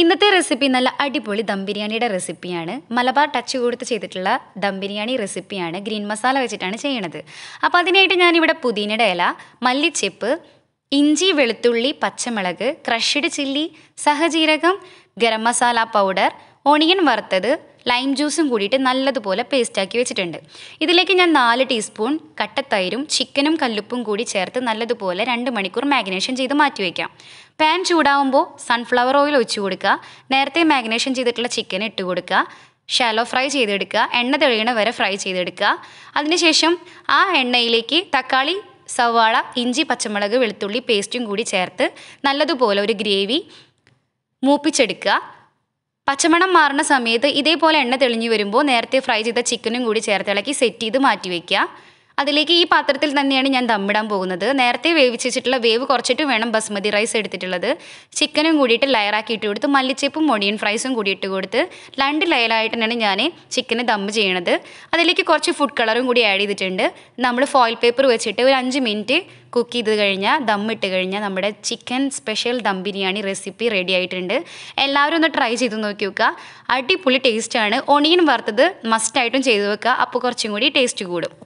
ഇന്നത്തെ റെസിപ്പി നല്ല അടിപൊളി ദം ബിരിയാണിയുടെ റെസിപ്പിയാണ് മലബാർ ടച്ച് കൊടുത്ത് ചെയ്തിട്ടുള്ള ദം ബിരിയാണി റെസിപ്പിയാണ് ഗ്രീൻ മസാല വെച്ചിട്ടാണ് ചെയ്യണത് അപ്പോൾ അതിനായിട്ട് ഞാനിവിടെ പുതിനയുടെ ഇല മല്ലിച്ചെപ്പ് ഇഞ്ചി വെളുത്തുള്ളി പച്ചമുളക് ക്രഷ്ഡ് ചില്ലി സഹജീരകം ഗരം മസാല പൗഡർ ഓണിയൻ വറുത്തത് ലൈം ജ്യൂസും കൂടിയിട്ട് നല്ലതുപോലെ പേസ്റ്റാക്കി വെച്ചിട്ടുണ്ട് ഇതിലേക്ക് ഞാൻ നാല് ടീസ്പൂൺ കട്ടത്തൈരും ചിക്കനും കല്ലുപ്പും കൂടി ചേർത്ത് നല്ലതുപോലെ രണ്ട് മണിക്കൂർ മാഗ്നേഷൻ ചെയ്ത് മാറ്റി വയ്ക്കാം പാൻ ചൂടാവുമ്പോൾ സൺഫ്ലവർ ഓയിൽ ഒഴിച്ചു കൊടുക്കുക നേരത്തെ മാഗ്നേഷൻ ചെയ്തിട്ടുള്ള ചിക്കൻ ഇട്ട് കൊടുക്കുക ഷാലോ ഫ്രൈ ചെയ്തെടുക്കുക എണ്ണ തെളിയണ വരെ ഫ്രൈ ചെയ്തെടുക്കുക അതിനുശേഷം ആ എണ്ണയിലേക്ക് തക്കാളി സവാള ഇഞ്ചി പച്ചമുളക് വെളുത്തുള്ളി പേസ്റ്റും കൂടി ചേർത്ത് നല്ലതുപോലെ ഒരു ഗ്രേവി മൂപ്പിച്ചെടുക്കുക പച്ചമണം മാറുന്ന സമയത്ത് ഇതേപോലെ എണ്ണ തെളിഞ്ഞു വരുമ്പോൾ നേരത്തെ ഫ്രൈ ചെയ്ത ചിക്കനും കൂടി ചേർത്തിളക്കി സെറ്റ് ചെയ്ത് മാറ്റി വയ്ക്കുക അതിലേക്ക് ഈ പാത്രത്തിൽ തന്നെയാണ് ഞാൻ ദമ്മിടാൻ പോകുന്നത് നേരത്തെ വേവിച്ചിട്ടുള്ള വേവ് കുറച്ചിട്ട് വേണം ബസ്മതി റൈസ് എടുത്തിട്ടുള്ളത് ചിക്കനും കൂടിയിട്ട് ലെയറാക്കി ഇട്ട് കൊടുത്ത് മല്ലിച്ചപ്പും ഒണിയൻ ഫ്രൈസും കൂടി ഇട്ട് കൊടുത്ത് രണ്ട് തന്നെയാണ് ഞാൻ ചിക്കന് ദമ്മ് ചെയ്യണത് അതിലേക്ക് കുറച്ച് ഫുഡ് കളറും കൂടി ആഡ് ചെയ്തിട്ടുണ്ട് നമ്മൾ ഫോയിൽ പേപ്പർ വെച്ചിട്ട് ഒരു അഞ്ച് മിനിറ്റ് കുക്ക് ചെയ്ത് കഴിഞ്ഞാൽ ദം ഇട്ട് കഴിഞ്ഞാൽ നമ്മുടെ chicken special dum biryani recipe ready ആയിട്ടുണ്ട് എല്ലാവരും ഒന്ന് ട്രൈ ചെയ്ത് നോക്കി വെക്കുക അടിപൊളി ടേസ്റ്റാണ് ഒണിയൻ വറുത്തത് മസ്റ്റായിട്ടും ചെയ്ത് വെക്കുക അപ്പോൾ കുറച്ചും കൂടി ടേസ്റ്റ് കൂടും